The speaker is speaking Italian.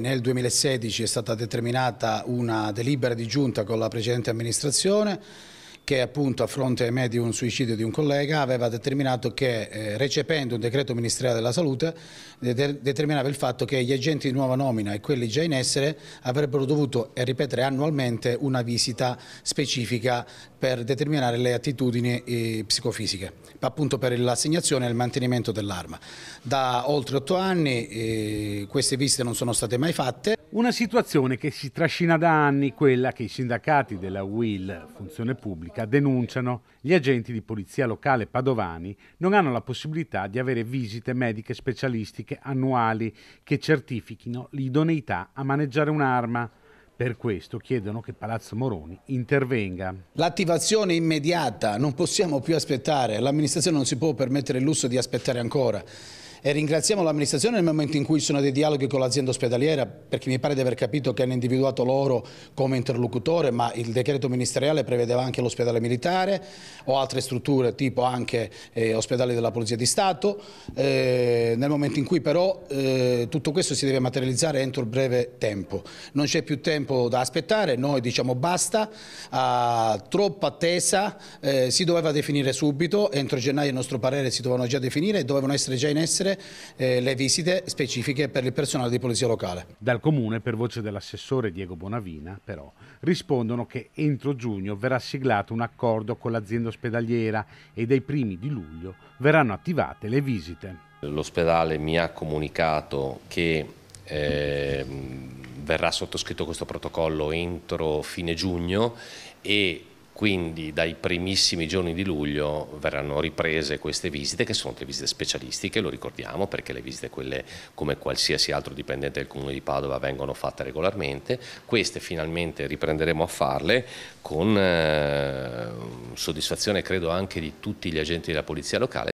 Nel 2016 è stata determinata una delibera di giunta con la precedente amministrazione che appunto a fronte ahimè di un suicidio di un collega aveva determinato che eh, recependo un decreto ministeriale della salute de determinava il fatto che gli agenti di nuova nomina e quelli già in essere avrebbero dovuto ripetere annualmente una visita specifica per determinare le attitudini eh, psicofisiche, appunto per l'assegnazione e il mantenimento dell'arma. Da oltre otto anni eh, queste visite non sono state mai fatte. Una situazione che si trascina da anni, quella che i sindacati della UIL Funzione Pubblica denunciano. Gli agenti di polizia locale padovani non hanno la possibilità di avere visite mediche specialistiche annuali che certifichino l'idoneità a maneggiare un'arma. Per questo chiedono che Palazzo Moroni intervenga. L'attivazione immediata, non possiamo più aspettare, l'amministrazione non si può permettere il lusso di aspettare ancora e ringraziamo l'amministrazione nel momento in cui sono dei dialoghi con l'azienda ospedaliera perché mi pare di aver capito che hanno individuato loro come interlocutore ma il decreto ministeriale prevedeva anche l'ospedale militare o altre strutture tipo anche eh, ospedali della Polizia di Stato eh, nel momento in cui però eh, tutto questo si deve materializzare entro il breve tempo non c'è più tempo da aspettare noi diciamo basta a troppa attesa eh, si doveva definire subito entro gennaio il nostro parere si dovevano già definire e dovevano essere già in essere rendere eh, le visite specifiche per il personale di polizia locale. Dal Comune, per voce dell'assessore Diego Bonavina, però, rispondono che entro giugno verrà siglato un accordo con l'azienda ospedaliera e dai primi di luglio verranno attivate le visite. L'ospedale mi ha comunicato che eh, verrà sottoscritto questo protocollo entro fine giugno e quindi dai primissimi giorni di luglio verranno riprese queste visite che sono delle visite specialistiche, lo ricordiamo perché le visite quelle come qualsiasi altro dipendente del comune di Padova vengono fatte regolarmente, queste finalmente riprenderemo a farle con eh, soddisfazione credo anche di tutti gli agenti della polizia locale